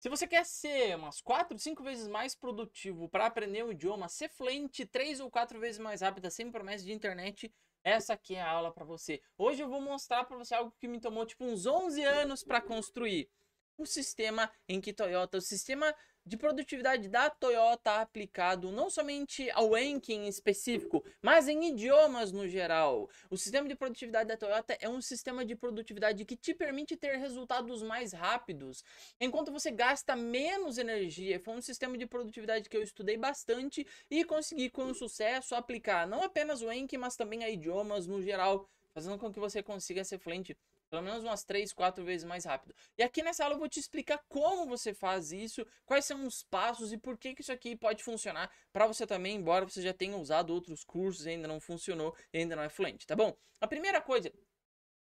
Se você quer ser umas 4, 5 vezes mais produtivo para aprender o idioma, ser fluente 3 ou 4 vezes mais rápida, é sem promessa de internet, essa aqui é a aula para você. Hoje eu vou mostrar para você algo que me tomou tipo uns 11 anos para construir. O um sistema em que Toyota, o sistema de produtividade da Toyota aplicado não somente ao Enkin em específico, mas em idiomas no geral. O sistema de produtividade da Toyota é um sistema de produtividade que te permite ter resultados mais rápidos, enquanto você gasta menos energia. Foi um sistema de produtividade que eu estudei bastante e consegui com sucesso aplicar não apenas o Enkin, mas também a idiomas no geral, fazendo com que você consiga ser fluente pelo menos umas três, quatro vezes mais rápido. E aqui nessa aula eu vou te explicar como você faz isso, quais são os passos e por que, que isso aqui pode funcionar para você também, embora você já tenha usado outros cursos e ainda não funcionou, ainda não é fluente, tá bom? A primeira coisa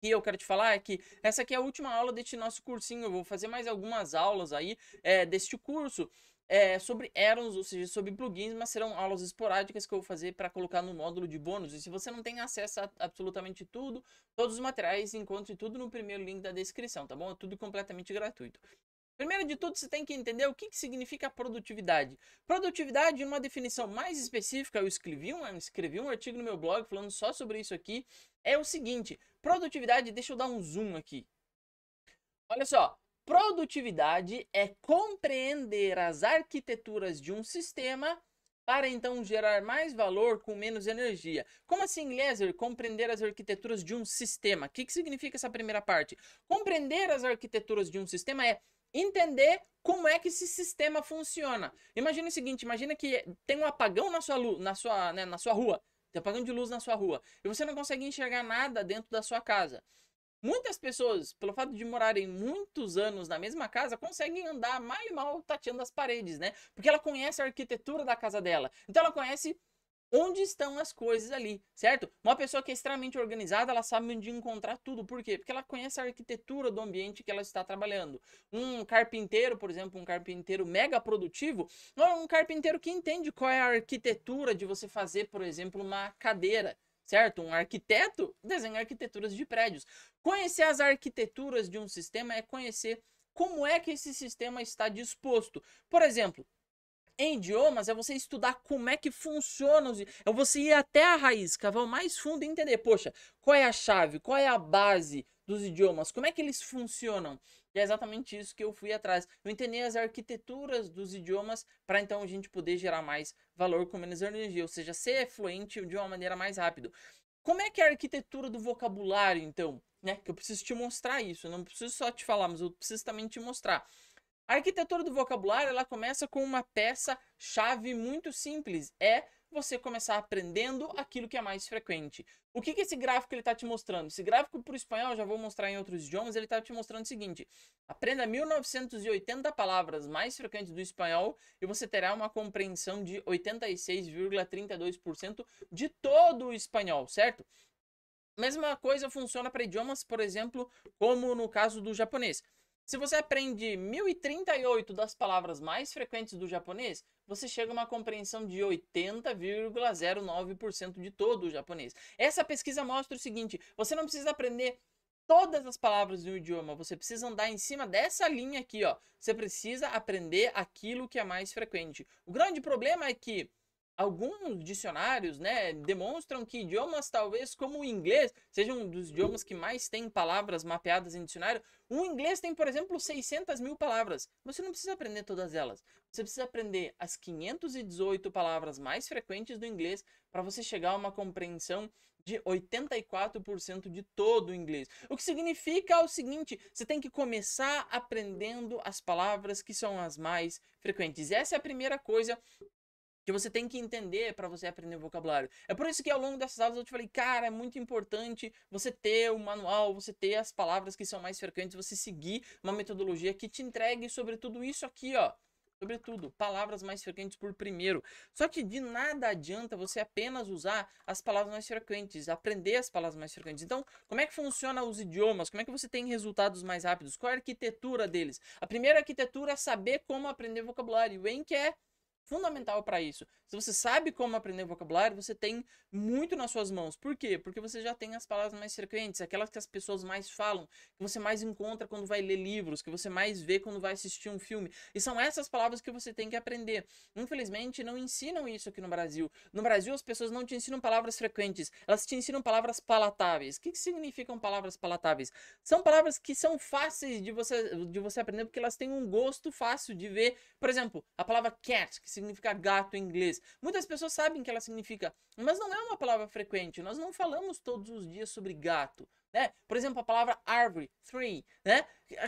que eu quero te falar é que essa aqui é a última aula deste nosso cursinho. Eu vou fazer mais algumas aulas aí é, deste curso é, sobre addons, ou seja, sobre plugins, mas serão aulas esporádicas que eu vou fazer para colocar no módulo de bônus. E se você não tem acesso a absolutamente tudo, todos os materiais, encontre tudo no primeiro link da descrição, tá bom? É tudo completamente gratuito. Primeiro de tudo, você tem que entender o que, que significa produtividade. Produtividade, uma definição mais específica, eu escrevi um, eu escrevi um artigo no meu blog falando só sobre isso aqui, é o seguinte, produtividade, deixa eu dar um zoom aqui. Olha só, Produtividade é compreender as arquiteturas de um sistema para então gerar mais valor com menos energia. Como assim, Glaser, compreender as arquiteturas de um sistema? O que, que significa essa primeira parte? Compreender as arquiteturas de um sistema é entender como é que esse sistema funciona. Imagina o seguinte, imagina que tem um apagão na sua, na sua, né, na sua rua, tem um apagão de luz na sua rua, e você não consegue enxergar nada dentro da sua casa. Muitas pessoas, pelo fato de morarem muitos anos na mesma casa, conseguem andar mal e mal tateando as paredes, né? Porque ela conhece a arquitetura da casa dela. Então ela conhece onde estão as coisas ali, certo? Uma pessoa que é extremamente organizada, ela sabe onde encontrar tudo. Por quê? Porque ela conhece a arquitetura do ambiente que ela está trabalhando. Um carpinteiro, por exemplo, um carpinteiro mega produtivo, não é um carpinteiro que entende qual é a arquitetura de você fazer, por exemplo, uma cadeira certo? Um arquiteto desenha arquiteturas de prédios. Conhecer as arquiteturas de um sistema é conhecer como é que esse sistema está disposto. Por exemplo, em idiomas é você estudar como é que funciona, é você ir até a raiz, cavar mais fundo e entender, poxa, qual é a chave, qual é a base dos idiomas, como é que eles funcionam. E é exatamente isso que eu fui atrás. Eu entendi as arquiteturas dos idiomas para então a gente poder gerar mais valor com menos energia, ou seja, ser fluente de uma maneira mais rápida. Como é que é a arquitetura do vocabulário, então? Né? Que eu preciso te mostrar isso, eu não preciso só te falar, mas eu preciso também te mostrar. A arquitetura do vocabulário, ela começa com uma peça-chave muito simples, é você começar aprendendo aquilo que é mais frequente. O que, que esse gráfico ele está te mostrando? Esse gráfico para o espanhol, já vou mostrar em outros idiomas, ele está te mostrando o seguinte: aprenda 1980 palavras mais frequentes do espanhol e você terá uma compreensão de 86,32% de todo o espanhol, certo? Mesma coisa funciona para idiomas, por exemplo, como no caso do japonês. Se você aprende 1038 das palavras mais frequentes do japonês, você chega a uma compreensão de 80,09% de todo o japonês. Essa pesquisa mostra o seguinte: você não precisa aprender todas as palavras do idioma. Você precisa andar em cima dessa linha aqui, ó. Você precisa aprender aquilo que é mais frequente. O grande problema é que Alguns dicionários, né, demonstram que idiomas talvez como o inglês sejam um dos idiomas que mais tem palavras mapeadas em dicionário. O inglês tem, por exemplo, 600 mil palavras. Você não precisa aprender todas elas. Você precisa aprender as 518 palavras mais frequentes do inglês para você chegar a uma compreensão de 84% de todo o inglês. O que significa o seguinte: você tem que começar aprendendo as palavras que são as mais frequentes. Essa é a primeira coisa que você tem que entender para você aprender vocabulário. É por isso que ao longo dessas aulas eu te falei, cara, é muito importante você ter o manual, você ter as palavras que são mais frequentes, você seguir uma metodologia que te entregue sobre tudo isso aqui, ó. Sobretudo, palavras mais frequentes por primeiro. Só que de nada adianta você apenas usar as palavras mais frequentes, aprender as palavras mais frequentes. Então, como é que funciona os idiomas? Como é que você tem resultados mais rápidos? Qual é a arquitetura deles? A primeira arquitetura é saber como aprender vocabulário. O que é fundamental para isso. Se você sabe como aprender vocabulário, você tem muito nas suas mãos. Por quê? Porque você já tem as palavras mais frequentes, aquelas que as pessoas mais falam, que você mais encontra quando vai ler livros, que você mais vê quando vai assistir um filme. E são essas palavras que você tem que aprender. Infelizmente, não ensinam isso aqui no Brasil. No Brasil, as pessoas não te ensinam palavras frequentes, elas te ensinam palavras palatáveis. O que, que significam palavras palatáveis? São palavras que são fáceis de você, de você aprender porque elas têm um gosto fácil de ver. Por exemplo, a palavra cat, que significa gato em inglês. Muitas pessoas sabem que ela significa, mas não é uma palavra frequente. Nós não falamos todos os dias sobre gato né? Por exemplo, a palavra árvore, tree, né?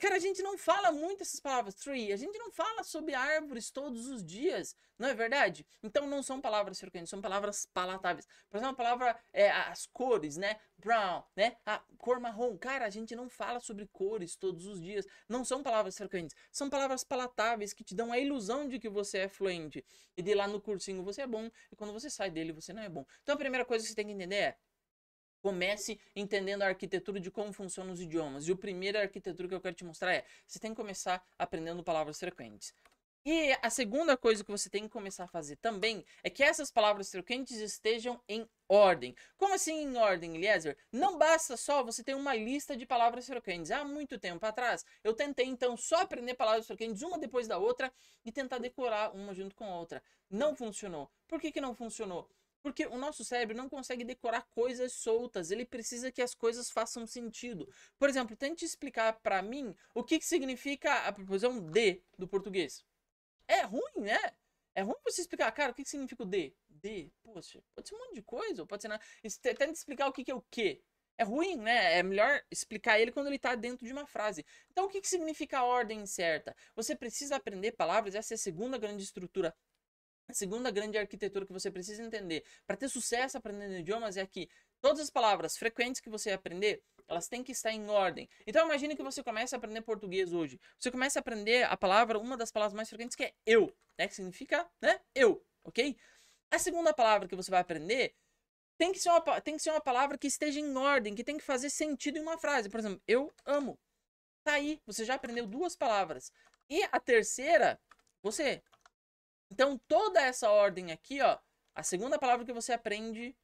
Cara, a gente não fala muito essas palavras, tree. A gente não fala sobre árvores todos os dias, não é verdade? Então não são palavras frequentes, são palavras palatáveis. Por exemplo, a palavra, é, as cores, né? Brown, né? A cor marrom. Cara, a gente não fala sobre cores todos os dias. Não são palavras frequentes, são palavras palatáveis que te dão a ilusão de que você é fluente. E de lá no cursinho você é bom, e quando você sai dele você não é bom. Então a primeira coisa que você tem que entender é Comece entendendo a arquitetura de como funcionam os idiomas. E o primeiro arquitetura que eu quero te mostrar é: você tem que começar aprendendo palavras frequentes. E a segunda coisa que você tem que começar a fazer também é que essas palavras frequentes estejam em ordem. Como assim em ordem, Eliezer? Não basta só você ter uma lista de palavras frequentes. Há muito tempo atrás, eu tentei então só aprender palavras frequentes uma depois da outra e tentar decorar uma junto com a outra. Não funcionou. Por que, que não funcionou? Porque o nosso cérebro não consegue decorar coisas soltas, ele precisa que as coisas façam sentido. Por exemplo, tente explicar para mim o que, que significa a preposição de do português. É ruim, né? É ruim você explicar, cara, o que, que significa o D? D, poxa, pode ser um monte de coisa, pode ser nada. Tente explicar o que, que é o que. É ruim, né? É melhor explicar ele quando ele está dentro de uma frase. Então, o que, que significa a ordem certa? Você precisa aprender palavras, essa é a segunda grande estrutura a segunda grande arquitetura que você precisa entender para ter sucesso aprendendo idiomas é que todas as palavras frequentes que você aprender, elas têm que estar em ordem. Então imagine que você comece a aprender português hoje. Você começa a aprender a palavra, uma das palavras mais frequentes que é eu, né? Que significa, né? Eu, ok? A segunda palavra que você vai aprender tem que ser uma, tem que ser uma palavra que esteja em ordem, que tem que fazer sentido em uma frase. Por exemplo, eu amo. Tá aí, você já aprendeu duas palavras. E a terceira, você então, toda essa ordem aqui, ó, a segunda palavra que você aprende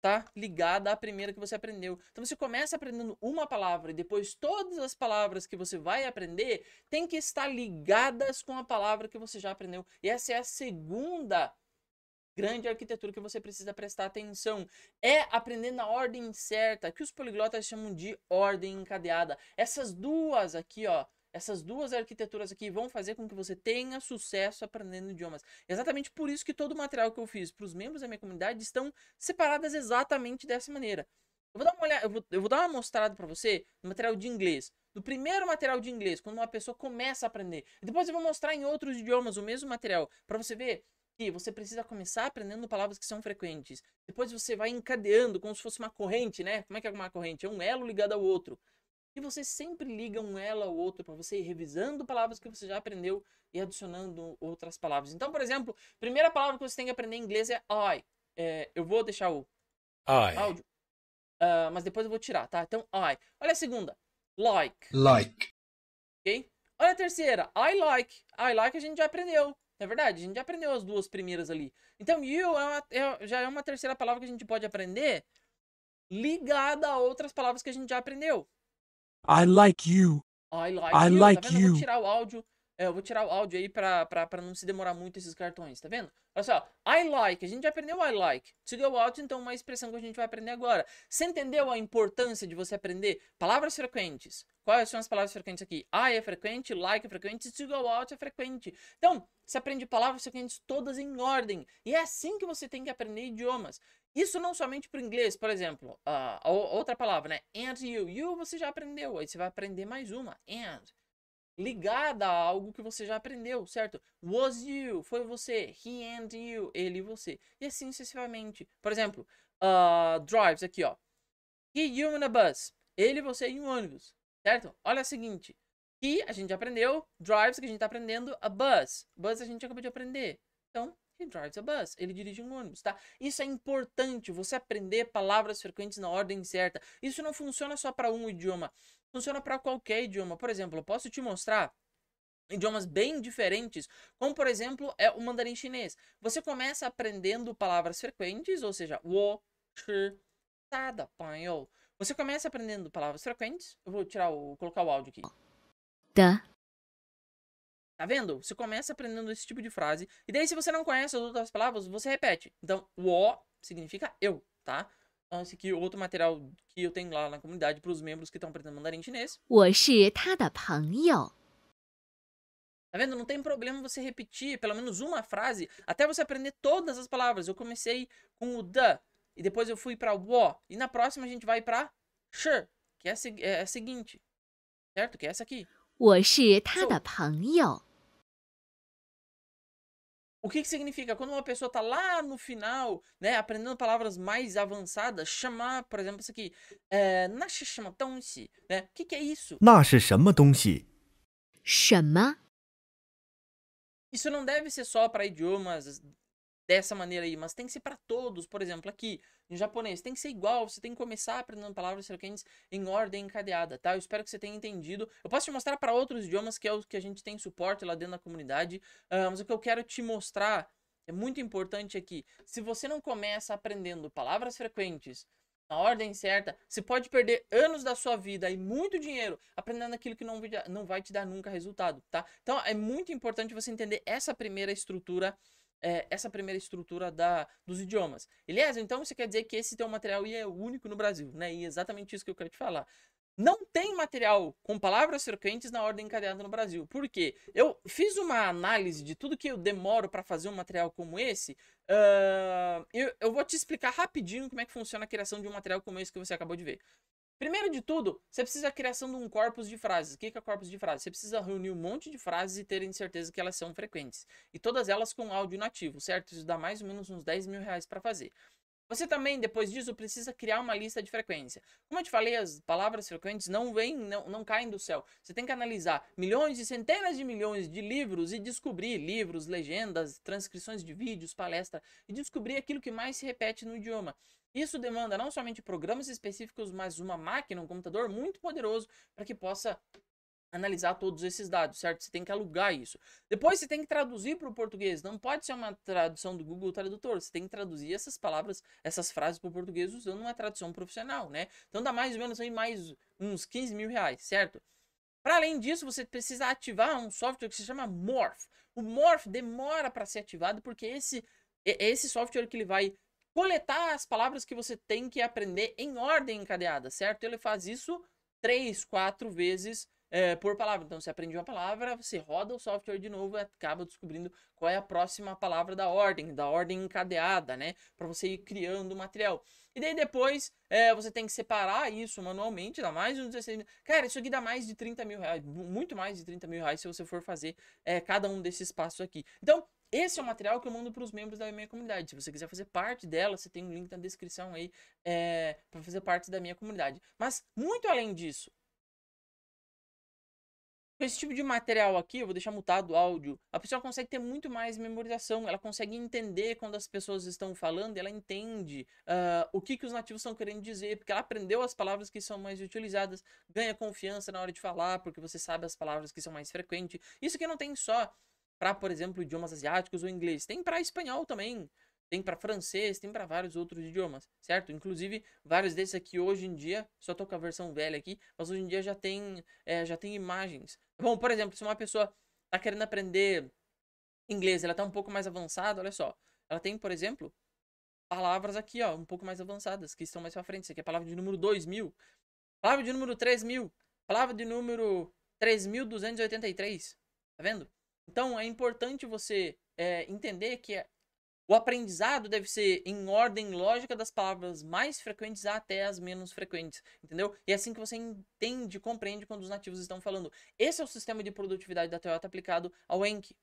tá ligada à primeira que você aprendeu. Então você começa aprendendo uma palavra e depois todas as palavras que você vai aprender têm que estar ligadas com a palavra que você já aprendeu. E essa é a segunda grande arquitetura que você precisa prestar atenção. É aprender na ordem certa, que os poliglotas chamam de ordem encadeada. Essas duas aqui, ó, essas duas arquiteturas aqui vão fazer com que você tenha sucesso aprendendo idiomas. Exatamente por isso que todo o material que eu fiz para os membros da minha comunidade estão separadas exatamente dessa maneira. Eu vou dar uma olhada, eu vou, eu vou dar uma mostrada para você no material de inglês. No primeiro material de inglês, quando uma pessoa começa a aprender. E depois eu vou mostrar em outros idiomas o mesmo material para você ver que você precisa começar aprendendo palavras que são frequentes. Depois você vai encadeando como se fosse uma corrente, né? Como é que é uma corrente? É um elo ligado ao outro e você sempre liga um ela ou outro para você ir revisando palavras que você já aprendeu e adicionando outras palavras. Então, por exemplo, primeira palavra que você tem que aprender em inglês é I. É, eu vou deixar o I. áudio, uh, mas depois eu vou tirar, tá? Então, I. Olha a segunda. Like. Like. Ok? Olha a terceira. I like. I like a gente já aprendeu. É verdade, a gente já aprendeu as duas primeiras ali. Então, you é uma, é, já é uma terceira palavra que a gente pode aprender ligada a outras palavras que a gente já aprendeu. I like you. I like I you. Tá like tá vendo? Eu vou tirar o áudio. É, eu vou tirar o áudio aí pra, pra, pra não se demorar muito esses cartões, tá vendo? Olha só, I like, a gente já aprendeu I like. Se deu out, então uma expressão que a gente vai aprender agora. Você entendeu a importância de você aprender palavras frequentes? Quais são as palavras frequentes aqui? I é frequente, like é frequente, to go out é frequente. Então, você aprende palavras frequentes todas em ordem. E é assim que você tem que aprender idiomas. Isso não somente para o inglês, por exemplo, uh, outra palavra, né? And you. You você já aprendeu, aí você vai aprender mais uma. And. Ligada a algo que você já aprendeu, certo? Was you, foi você. He and you, ele e você. E assim sucessivamente. Por exemplo, uh, drives aqui, ó. He, you in a bus. Ele, você em um ônibus, certo? Olha o seguinte. He, a gente já aprendeu. Drives, que a gente está aprendendo. A bus. Bus, a gente acabou de aprender. Então, He drives a bus. Ele dirige um ônibus, tá? Isso é importante, você aprender palavras frequentes na ordem certa. Isso não funciona só para um idioma, funciona para qualquer idioma. Por exemplo, eu posso te mostrar idiomas bem diferentes, como por exemplo é o mandarim chinês. Você começa aprendendo palavras frequentes, ou seja, wo, shi, sada, Você começa aprendendo palavras frequentes. Eu vou tirar o, colocar o áudio aqui. Da. Tá vendo? Você começa aprendendo esse tipo de frase. E daí, se você não conhece as outras palavras, você repete. Então, o O significa eu, tá? Então, esse aqui é outro material que eu tenho lá na comunidade para os membros que estão aprendendo mandarim chinês. 我是他的朋友. Tá, tá vendo? Não tem problema você repetir pelo menos uma frase até você aprender todas as palavras. Eu comecei com o da e depois eu fui para o wo e na próxima a gente vai para sh, que é a, é a seguinte, certo? Que é essa aqui. 我是他的朋友. O que, que significa? Quando uma pessoa está lá no final, né, aprendendo palavras mais avançadas, chamar, por exemplo, isso aqui, é, eh, 那是什么东西, né? O que, que é isso? Isso não deve ser só para idiomas dessa maneira aí, mas tem que ser para todos. Por exemplo, aqui, em japonês, tem que ser igual, você tem que começar aprendendo palavras frequentes em ordem encadeada, tá? Eu espero que você tenha entendido. Eu posso te mostrar para outros idiomas, que é o que a gente tem suporte lá dentro da comunidade, uh, mas o que eu quero te mostrar é muito importante aqui. Se você não começa aprendendo palavras frequentes, na ordem certa, você pode perder anos da sua vida e muito dinheiro aprendendo aquilo que não vai te dar nunca resultado, tá? Então é muito importante você entender essa primeira estrutura é, essa primeira estrutura da, dos idiomas. Elias, então você quer dizer que esse teu material é único no Brasil, né? E é exatamente isso que eu quero te falar. Não tem material com palavras frequentes na ordem encadeada no Brasil. Por quê? Eu fiz uma análise de tudo que eu demoro para fazer um material como esse. Uh, eu, eu vou te explicar rapidinho como é que funciona a criação de um material como esse que você acabou de ver. Primeiro de tudo, você precisa a criação de um corpus de frases. O que é corpus de frases? Você precisa reunir um monte de frases e terem certeza que elas são frequentes. E todas elas com áudio nativo, certo? Isso dá mais ou menos uns 10 mil reais para fazer. Você também, depois disso, precisa criar uma lista de frequência. Como eu te falei, as palavras frequentes não vêm, não, não caem do céu. Você tem que analisar milhões e centenas de milhões de livros e descobrir livros, legendas, transcrições de vídeos, palestra, e descobrir aquilo que mais se repete no idioma. Isso demanda não somente programas específicos, mas uma máquina, um computador muito poderoso para que possa analisar todos esses dados, certo? Você tem que alugar isso. Depois você tem que traduzir para o português. Não pode ser uma tradução do Google Tradutor. Você tem que traduzir essas palavras, essas frases para o português usando uma tradução profissional, né? Então dá mais ou menos aí mais uns 15 mil reais, certo? Para além disso, você precisa ativar um software que se chama Morph. O Morph demora para ser ativado porque esse é esse software que ele vai coletar as palavras que você tem que aprender em ordem encadeada, certo? Ele faz isso três, quatro vezes é, por palavra. Então, você aprende uma palavra, você roda o software de novo e acaba descobrindo qual é a próxima palavra da ordem, da ordem encadeada, né? Para você ir criando o material. E daí depois é, você tem que separar isso manualmente, dá mais de 16 mil. Cara, isso aqui dá mais de 30 mil reais, muito mais de 30 mil reais se você for fazer é, cada um desses passos aqui. Então, esse é o material que eu mando para os membros da minha comunidade. Se você quiser fazer parte dela, você tem um link na descrição aí é, para fazer parte da minha comunidade. Mas, muito além disso, com esse tipo de material aqui, eu vou deixar mutado o áudio, a pessoa consegue ter muito mais memorização, ela consegue entender quando as pessoas estão falando, ela entende uh, o que, que os nativos estão querendo dizer, porque ela aprendeu as palavras que são mais utilizadas, ganha confiança na hora de falar, porque você sabe as palavras que são mais frequentes. Isso que não tem só para, por exemplo, idiomas asiáticos ou inglês. Tem para espanhol também, tem para francês, tem para vários outros idiomas, certo? Inclusive, vários desses aqui hoje em dia, só tô com a versão velha aqui, mas hoje em dia já tem, é, já tem imagens. Bom, por exemplo, se uma pessoa tá querendo aprender inglês, ela tá um pouco mais avançada, olha só. Ela tem, por exemplo, palavras aqui, ó, um pouco mais avançadas, que estão mais pra frente. Isso aqui é a palavra de número 2000, palavra de número 3000, palavra de número 3283, tá vendo? Então é importante você é, entender que é, o aprendizado deve ser em ordem lógica das palavras mais frequentes até as menos frequentes, entendeu? E é assim que você entende compreende quando os nativos estão falando. Esse é o sistema de produtividade da Toyota aplicado ao Enki.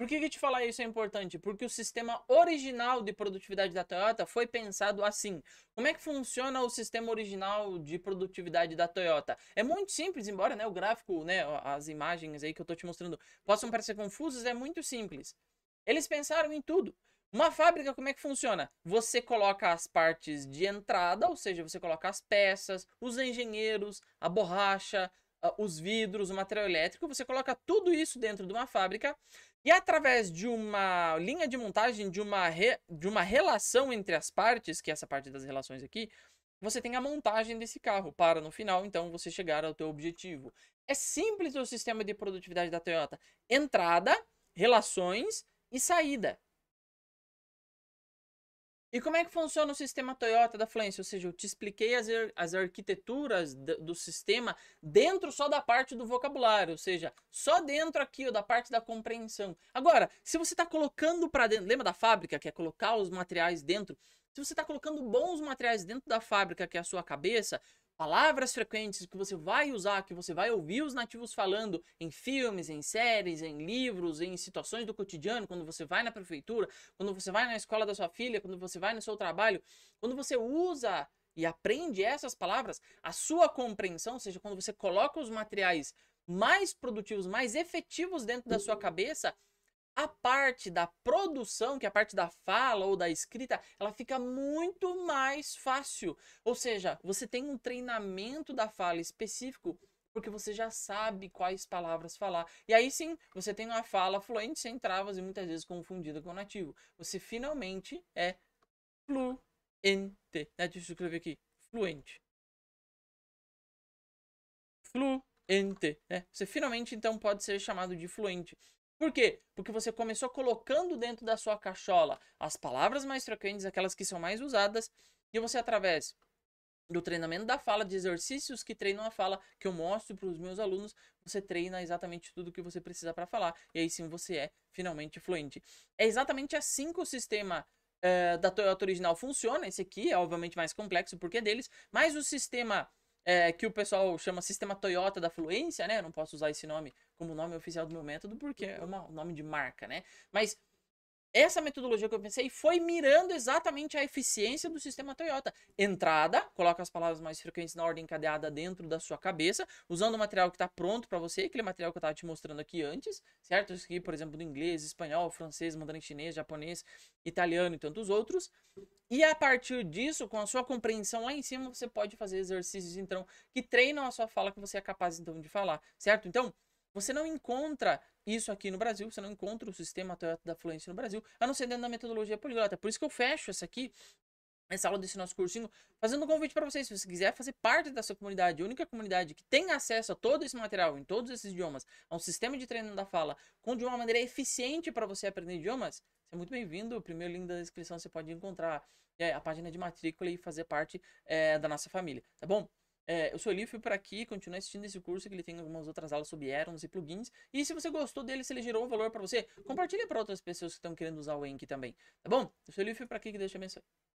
Por que, que te falar isso é importante? Porque o sistema original de produtividade da Toyota foi pensado assim. Como é que funciona o sistema original de produtividade da Toyota? É muito simples, embora né, o gráfico, né, as imagens aí que eu estou te mostrando possam parecer confusas, é muito simples. Eles pensaram em tudo. Uma fábrica, como é que funciona? Você coloca as partes de entrada, ou seja, você coloca as peças, os engenheiros, a borracha, ah, os vidros, o material elétrico, você coloca tudo isso dentro de uma fábrica e através de uma linha de montagem, de uma, re... de uma relação entre as partes, que é essa parte das relações aqui, você tem a montagem desse carro para no final, então, você chegar ao teu objetivo. É simples o sistema de produtividade da Toyota. Entrada, relações e saída. E como é que funciona o sistema Toyota da Fluence? Ou seja, eu te expliquei as, as arquiteturas do sistema dentro só da parte do vocabulário, ou seja, só dentro aqui ó, da parte da compreensão. Agora, se você está colocando para dentro, lembra da fábrica, que é colocar os materiais dentro? Se você está colocando bons materiais dentro da fábrica, que é a sua cabeça, palavras frequentes que você vai usar, que você vai ouvir os nativos falando em filmes, em séries, em livros, em situações do cotidiano, quando você vai na prefeitura, quando você vai na escola da sua filha, quando você vai no seu trabalho, quando você usa e aprende essas palavras, a sua compreensão, ou seja, quando você coloca os materiais mais produtivos, mais efetivos dentro da sua uhum. cabeça, a parte da produção, que é a parte da fala ou da escrita, ela fica muito mais fácil. Ou seja, você tem um treinamento da fala específico porque você já sabe quais palavras falar. E aí sim, você tem uma fala fluente sem travas e muitas vezes confundida com o nativo. Você finalmente é fluente. Né? Deixa eu escrever aqui. Fluente. Fluente. Né? Você finalmente então pode ser chamado de fluente. Por quê? Porque você começou colocando dentro da sua cachola as palavras mais frequentes, aquelas que são mais usadas, e você, através do treinamento da fala, de exercícios que treinam a fala, que eu mostro para os meus alunos, você treina exatamente tudo que você precisa para falar, e aí sim você é finalmente fluente. É exatamente assim que o sistema uh, da Toyota original funciona, esse aqui é obviamente mais complexo porque é deles, mas o sistema é, que o pessoal chama Sistema Toyota da Fluência, né? Eu não posso usar esse nome como nome oficial do meu método, porque uhum. é um nome de marca, né? Mas essa metodologia que eu pensei foi mirando exatamente a eficiência do sistema Toyota. Entrada, coloca as palavras mais frequentes na ordem encadeada dentro da sua cabeça, usando o material que está pronto para você, aquele material que eu estava te mostrando aqui antes, certo? Isso aqui, por exemplo, do inglês, espanhol, francês, mandarim chinês, japonês, italiano e tantos outros. E a partir disso, com a sua compreensão lá em cima, você pode fazer exercícios, então, que treinam a sua fala que você é capaz, então, de falar, certo? Então, você não encontra isso aqui no Brasil, você não encontra o sistema Toyota da Fluência no Brasil, a não ser dentro da metodologia poliglota. Por isso que eu fecho essa aqui, essa aula desse nosso cursinho, fazendo um convite para vocês, se você quiser fazer parte da sua comunidade, a única comunidade que tem acesso a todo esse material, em todos esses idiomas, a um sistema de treino da fala, com de uma maneira eficiente para você aprender idiomas, você é muito bem-vindo. O primeiro link da descrição você pode encontrar é, a página de matrícula e fazer parte é, da nossa família, tá bom? É, eu sou Eli, fui para aqui, continue assistindo esse curso que ele tem algumas outras aulas sobre addons e plugins. E se você gostou dele, se ele gerou valor para você, compartilhe para outras pessoas que estão querendo usar o Enki também, tá bom? Eu sou Eli, fui para aqui, que deixe a mensagem